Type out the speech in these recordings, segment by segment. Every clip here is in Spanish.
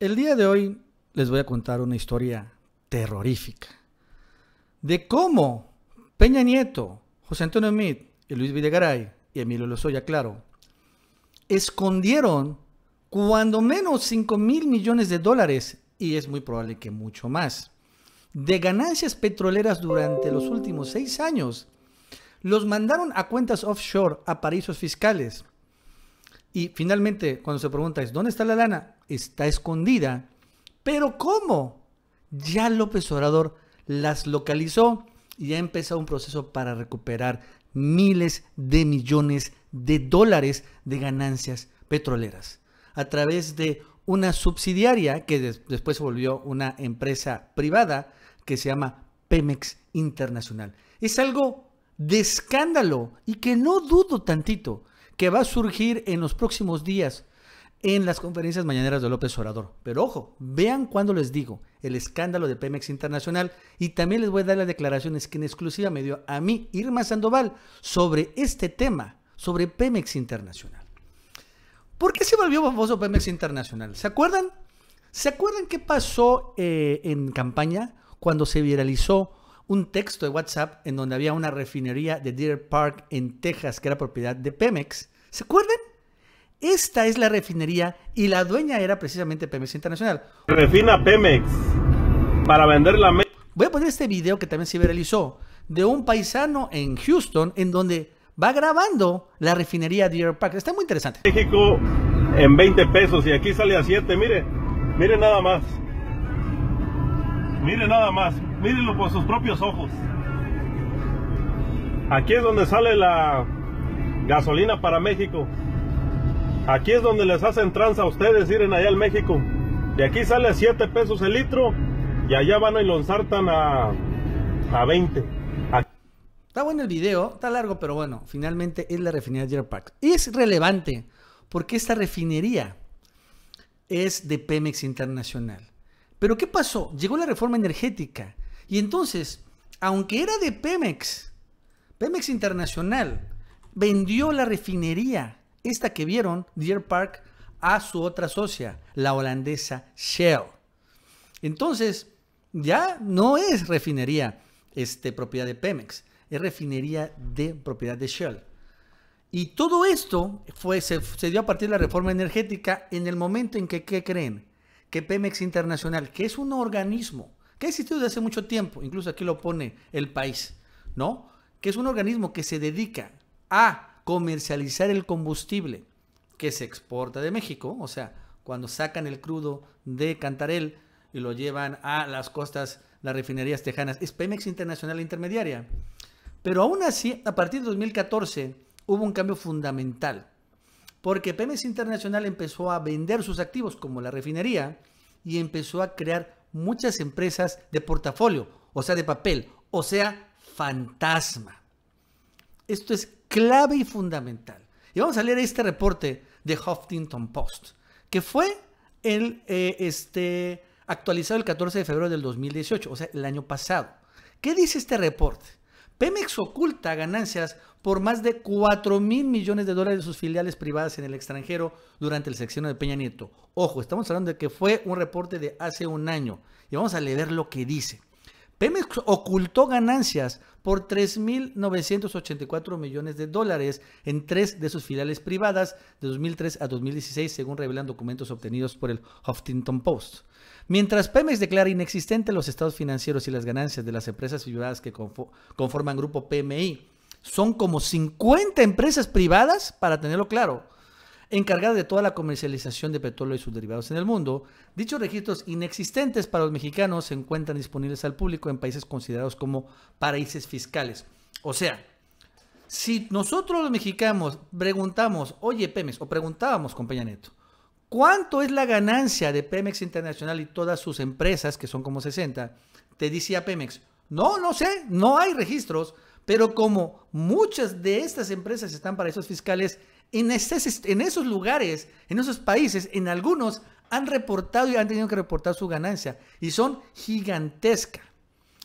El día de hoy les voy a contar una historia terrorífica de cómo Peña Nieto, José Antonio Meade y Luis Videgaray y Emilio Lozoya, claro, escondieron cuando menos 5 mil millones de dólares y es muy probable que mucho más de ganancias petroleras durante los últimos seis años. Los mandaron a cuentas offshore, a paraísos fiscales. Y finalmente, cuando se pregunta es, ¿dónde está la lana? está escondida. Pero ¿cómo? Ya López Obrador las localizó y ha empezado un proceso para recuperar miles de millones de dólares de ganancias petroleras a través de una subsidiaria que después después volvió una empresa privada que se llama Pemex Internacional. Es algo de escándalo y que no dudo tantito que va a surgir en los próximos días en las conferencias mañaneras de López Obrador. Pero ojo, vean cuando les digo el escándalo de Pemex Internacional y también les voy a dar las declaraciones que en exclusiva me dio a mí Irma Sandoval sobre este tema, sobre Pemex Internacional. ¿Por qué se volvió famoso Pemex Internacional? ¿Se acuerdan? ¿Se acuerdan qué pasó eh, en campaña cuando se viralizó un texto de WhatsApp en donde había una refinería de Deer Park en Texas que era propiedad de Pemex? ¿Se acuerdan? Esta es la refinería y la dueña era precisamente Pemex Internacional. Refina Pemex para vender la... Voy a poner este video que también se viralizó de un paisano en Houston en donde va grabando la refinería Deer Park. Está muy interesante. México en 20 pesos y aquí sale a 7, mire, mire nada más. Mire nada más, mírenlo por sus propios ojos. Aquí es donde sale la gasolina para México. Aquí es donde les hacen tranza a ustedes, iren allá al México. De aquí sale a 7 pesos el litro y allá van a enlonzar tan a, a 20. Está bueno el video, está largo, pero bueno, finalmente es la refinería Deer Park. Y es relevante porque esta refinería es de Pemex Internacional. Pero ¿qué pasó? Llegó la reforma energética y entonces, aunque era de Pemex, Pemex Internacional vendió la refinería esta que vieron, Deer Park, a su otra socia, la holandesa Shell. Entonces, ya no es refinería este, propiedad de Pemex, es refinería de propiedad de Shell. Y todo esto fue, se, dio a partir de la reforma energética en el momento en que, ¿qué creen? Que Pemex Internacional, que es un organismo que ha existido desde hace mucho tiempo, incluso aquí lo pone el país, ¿no? Que es un organismo que se dedica a comercializar el combustible que se exporta de México, o sea, cuando sacan el crudo de Cantarel y lo llevan a las costas, las refinerías tejanas, es Pemex Internacional Intermediaria. Pero aún así, a partir de 2014 hubo un cambio fundamental, porque Pemex Internacional empezó a vender sus activos como la refinería y empezó a crear muchas empresas de portafolio, o sea, de papel, o sea, fantasma. Esto es clave y fundamental. Y vamos a leer este reporte de Huffington Post, que fue el, eh, este, actualizado el 14 de febrero del 2018, o sea, el año pasado. ¿Qué dice este reporte? Pemex oculta ganancias por más de 4 mil millones de dólares de sus filiales privadas en el extranjero durante el sexenio de Peña Nieto. Ojo, estamos hablando de que fue un reporte de hace un año y vamos a leer lo que dice. Pemex ocultó ganancias por 3.984 millones de dólares en tres de sus filiales privadas de 2003 a 2016, según revelan documentos obtenidos por el Huffington Post. Mientras Pemex declara inexistente los estados financieros y las ganancias de las empresas privadas que conforman Grupo PMI, son como 50 empresas privadas, para tenerlo claro, encargada de toda la comercialización de petróleo y sus derivados en el mundo. Dichos registros inexistentes para los mexicanos se encuentran disponibles al público en países considerados como paraísos fiscales. O sea, si nosotros los mexicanos preguntamos, oye Pemex, o preguntábamos con Peña Neto, ¿cuánto es la ganancia de Pemex Internacional y todas sus empresas, que son como 60? Te decía Pemex, no, no sé, no hay registros, pero como muchas de estas empresas están paraísos fiscales, este en, esos, lugares, en esos países, en algunos han reportado y han tenido que reportar su ganancia y son gigantesca,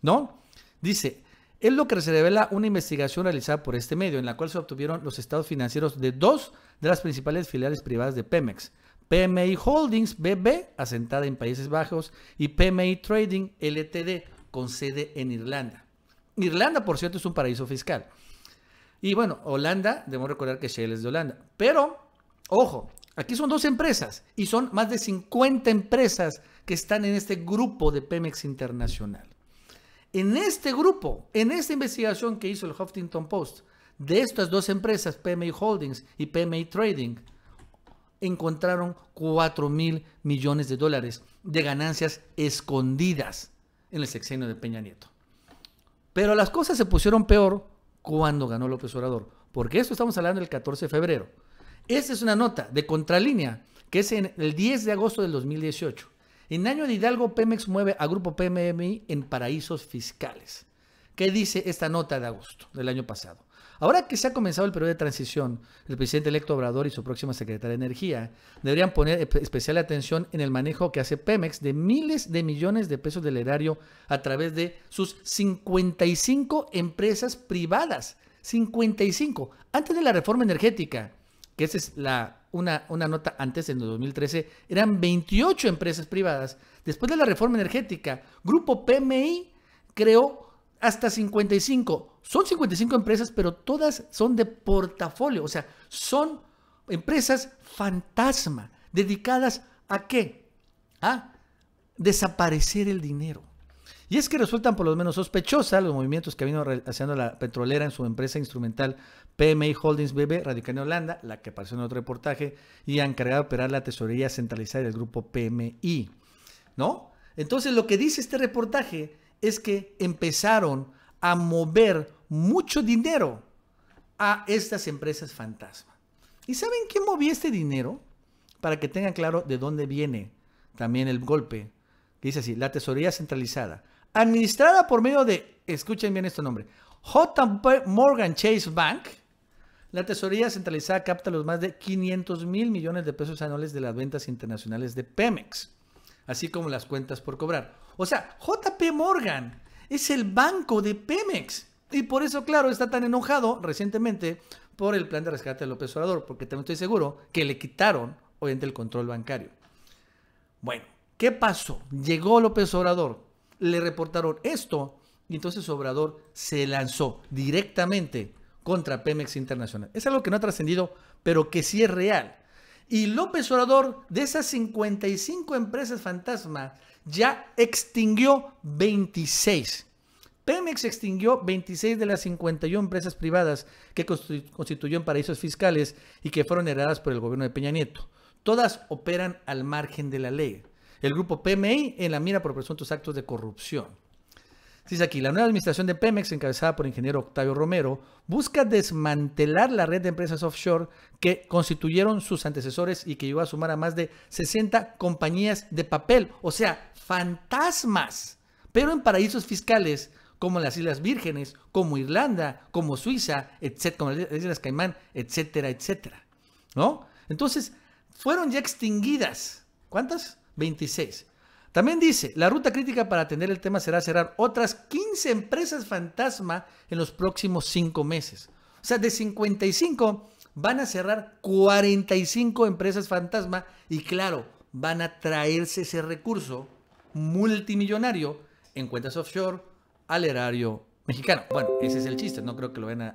¿no? Dice, es lo que se revela una investigación realizada por este medio, en la cual se obtuvieron los estados financieros de dos de las principales filiales privadas de Pemex. PMI Holdings BB, asentada en Países Bajos, y PMI Trading LTD, con sede en Irlanda. Irlanda, por cierto, es un paraíso fiscal. Y bueno, Holanda, debemos recordar que Shell es de Holanda. Pero, ojo, aquí son dos empresas y son más de 50 empresas que están en este grupo de Pemex Internacional. En este grupo, en esta investigación que hizo el Huffington Post, de estas dos empresas, PMI Holdings y PMI Trading, encontraron 4 mil millones de dólares de ganancias escondidas en el sexenio de Peña Nieto. Pero las cosas se pusieron peor ¿Cuándo ganó López Obrador. Porque esto estamos hablando el 14 de febrero. Esta es una nota de contralínea que es en el 10 de agosto del 2018. En año de Hidalgo, Pemex mueve a Grupo PMI en paraísos fiscales. ¿Qué dice esta nota de agosto del año pasado? Ahora que se ha comenzado el periodo de transición, el presidente electo Obrador y su próxima secretaria de Energía deberían poner especial atención en el manejo que hace Pemex de miles de millones de pesos del erario a través de sus 55 empresas privadas. 55. Antes de la reforma energética, que esa es la, una, una nota antes en 2013, eran 28 empresas privadas. Después de la reforma energética, Grupo PMI creó hasta 55. Son 55 empresas, pero todas son de portafolio, o sea, son empresas fantasma, dedicadas a qué? A desaparecer el dinero. Y es que resultan por lo menos sospechosas los movimientos que vino haciendo la petrolera en su empresa instrumental PMI Holdings BB, radicada en Holanda, la que apareció en otro reportaje, y han de operar la tesorería centralizada del grupo PMI. ¿No? Entonces, lo que dice este reportaje es que empezaron a mover mucho dinero a estas empresas fantasma. ¿Y saben quién movía este dinero? Para que tengan claro de dónde viene también el golpe. Dice así, la tesorería centralizada, administrada por medio de, escuchen bien este nombre, J. Morgan Chase Bank, la tesorería centralizada capta los más de 500 mil millones de pesos anuales de las ventas internacionales de Pemex así como las cuentas por cobrar. O sea, JP Morgan es el banco de Pemex. Y por eso, claro, está tan enojado recientemente por el plan de rescate de López Obrador, porque también estoy seguro que le quitaron, obviamente, el control bancario. Bueno, ¿qué pasó? Llegó López Obrador, le reportaron esto, y entonces Obrador se lanzó directamente contra Pemex Internacional. Es algo que no ha trascendido, pero que sí es real. Y López Obrador, de esas 55 empresas fantasma, ya extinguió 26. Pemex extinguió 26 de las 51 empresas privadas que constituyó en paraísos fiscales y que fueron heredadas por el gobierno de Peña Nieto. Todas operan al margen de la ley. El grupo PMI en la mira por presuntos actos de corrupción. Dice aquí, la nueva administración de Pemex, encabezada por el ingeniero Octavio Romero, busca desmantelar la red de empresas offshore que constituyeron sus antecesores y que iba a sumar a más de 60 compañías de papel, o sea, fantasmas, pero en paraísos fiscales como las Islas Vírgenes, como Irlanda, como Suiza, etcétera, como las Islas Caimán, etcétera, etcétera. ¿No? Entonces, fueron ya extinguidas. ¿Cuántas? 26. También dice, la ruta crítica para atender el tema será cerrar otras 15 empresas fantasma en los próximos 5 meses. O sea, de 55 van a cerrar 45 empresas fantasma y claro, van a traerse ese recurso multimillonario en cuentas offshore al erario mexicano. Bueno, ese es el chiste, no creo que lo vayan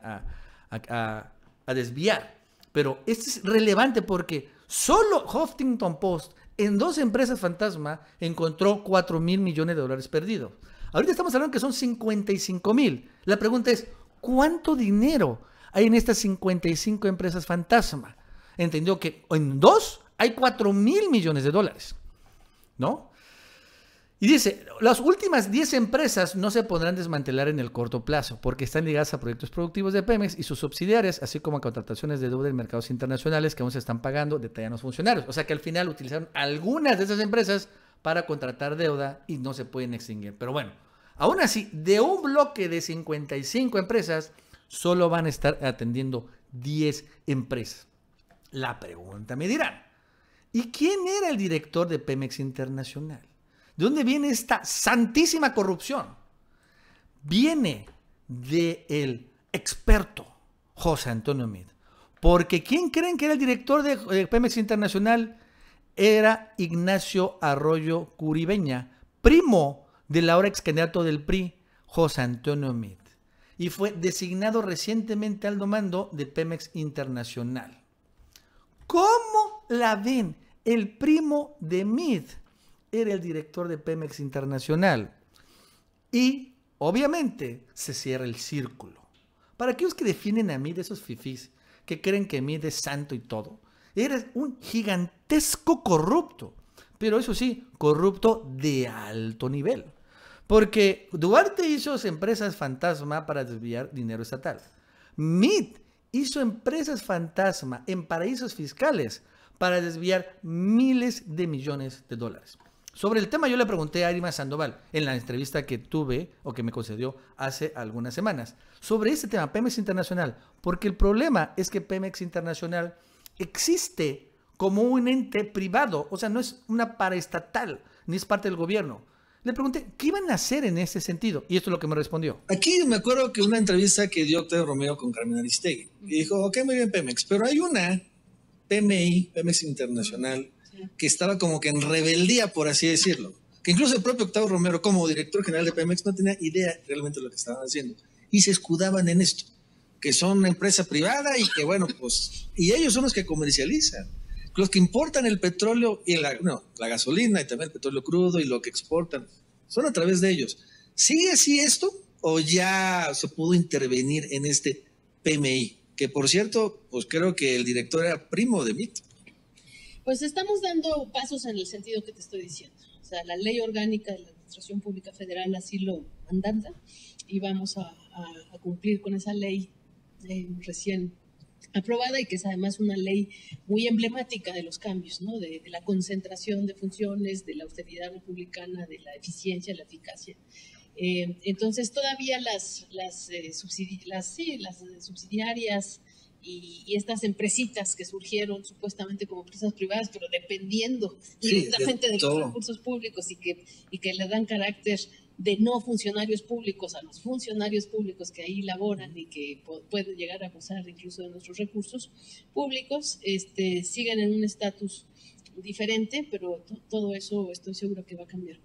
a, desviar. Pero esto es relevante porque solo Huffington Post en dos empresas fantasma encontró 4 mil millones de dólares perdidos. Ahorita estamos hablando que son 55 mil. La pregunta es, ¿cuánto dinero hay en estas 55 empresas fantasma? Entendió que en dos hay 4 mil millones de dólares, ¿no? Y dice, las últimas 10 empresas no se podrán desmantelar en el corto plazo porque están ligadas a proyectos productivos de Pemex y sus subsidiarias, así como a contrataciones de deuda en mercados internacionales que aún se están pagando, detallan los funcionarios. O sea que al final utilizaron algunas de esas empresas para contratar deuda y no se pueden extinguir. Pero bueno, aún así, de un bloque de 55 empresas, solo van a estar atendiendo 10 empresas. La pregunta me dirán, ¿y quién era el director de Pemex Internacional? ¿De dónde viene esta santísima corrupción? Viene del el experto José Antonio Mid, Porque ¿quién creen que era el director de Pemex Internacional? Era Ignacio Arroyo Curibeña, primo del ahora ex candidato del PRI, José Antonio Meade. Y fue designado recientemente al domando de Pemex Internacional. ¿Cómo la ven? El primo de Meade era el director de Pemex Internacional. Y obviamente se cierra el círculo. Para aquellos que defienden a mí de esos fifís, que creen que mí es santo y todo, eres un gigantesco corrupto. Pero eso sí, corrupto de alto nivel. Porque Duarte hizo empresas fantasma para desviar dinero estatal. MIT hizo empresas fantasma en paraísos fiscales para desviar miles de millones de dólares. Sobre el tema yo le pregunté a Irma Sandoval en la entrevista que tuve o que me concedió hace algunas semanas sobre este tema Pemex Internacional, porque el problema es que Pemex Internacional existe como un ente privado, o sea, no es una paraestatal, ni es parte del gobierno. Le pregunté, ¿qué iban a hacer en ese sentido? Y esto es lo que me respondió. Aquí me acuerdo que una entrevista que dio Ted Romeo con Carmen Aristegui, y dijo, ok, muy bien Pemex, pero hay una PMI, Pemex Internacional, que estaba como que en rebeldía, por así decirlo. Que incluso el propio Octavio Romero, como director general de Pemex, no tenía idea realmente de lo que estaban haciendo. Y se escudaban en esto, que son una empresa privada y que, bueno, pues, y ellos son los que comercializan. Los que importan el petróleo y la, no, la gasolina y también el petróleo crudo y lo que exportan, son a través de ellos. ¿Sigue así esto o ya se pudo intervenir en este PMI? Que por cierto, pues creo que el director era primo de Mito. Pues estamos dando pasos en el sentido que te estoy diciendo. O sea, la ley orgánica de la Administración Pública Federal así lo mandata y vamos a, cumplir con esa ley eh, recién aprobada y que es además una ley muy emblemática de los cambios, ¿no? de, la concentración de funciones, de la austeridad republicana, de la eficiencia, la eficacia. Eh, entonces todavía las, las, eh, las, sí, las subsidiarias y, estas empresitas que surgieron supuestamente como empresas privadas, pero dependiendo directamente de, los recursos públicos y que, y que le dan carácter de no funcionarios públicos a los funcionarios públicos que ahí laboran y que pueden llegar a abusar incluso de nuestros recursos públicos, este, siguen en un estatus diferente, pero todo eso estoy seguro que va a cambiar.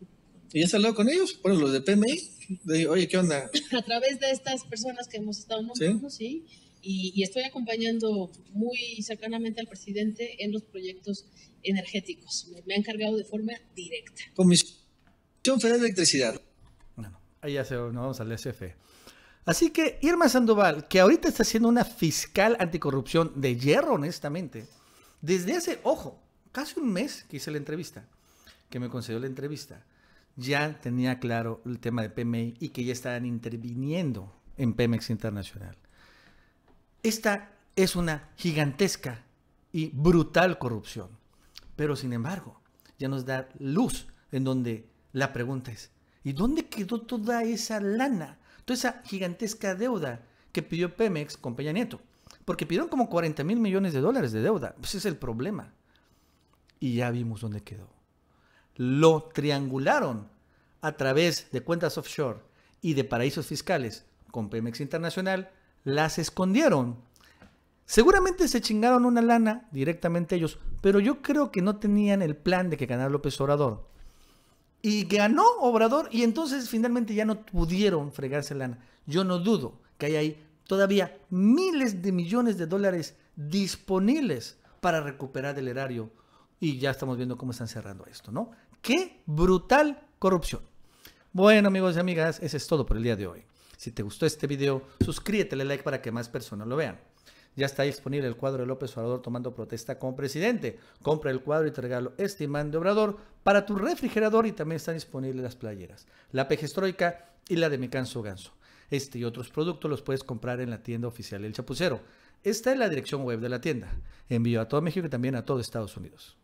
¿Y has hablado con ellos? Bueno, los de PMI. Oye, ¿qué onda? A través de estas personas que hemos estado nosotros, ¿sí? y, estoy acompañando muy cercanamente al presidente en los proyectos energéticos. Me, han ha encargado de forma directa. Comisión Federal de Electricidad. Bueno, ahí ya se, nos vamos al SFE. Así que Irma Sandoval, que ahorita está haciendo una fiscal anticorrupción de hierro, honestamente, desde hace, ojo, casi un mes que hice la entrevista, que me concedió la entrevista, ya tenía claro el tema de PMI y que ya estaban interviniendo en Pemex Internacional. Esta es una gigantesca y brutal corrupción. Pero sin embargo, ya nos da luz en donde la pregunta es, ¿y dónde quedó toda esa lana, toda esa gigantesca deuda que pidió Pemex con Peña Nieto? Porque pidieron como 40 mil millones de dólares de deuda. Pues, ese es el problema. Y ya vimos dónde quedó. Lo triangularon a través de cuentas offshore y de paraísos fiscales con Pemex Internacional, las escondieron. Seguramente se chingaron una lana directamente ellos, pero yo creo que no tenían el plan de que ganara López Obrador. Y ganó Obrador y entonces finalmente ya no pudieron fregarse lana. Yo no dudo que hay ahí todavía miles de millones de dólares disponibles para recuperar el erario. Y ya estamos viendo cómo están cerrando esto, ¿no? ¡Qué brutal corrupción! Bueno, amigos y amigas, ese es todo por el día de hoy. Si te gustó este video, suscríbete, le like para que más personas lo vean. Ya está disponible el cuadro de López Obrador tomando protesta como presidente. Compra el cuadro y te regalo este imán de Obrador para tu refrigerador y también están disponibles las playeras, la pejestroica y la de Mi Ganso. Este y otros productos los puedes comprar en la tienda oficial El Chapucero. Esta es la dirección web de la tienda. Envío a todo México y también a todo Estados Unidos.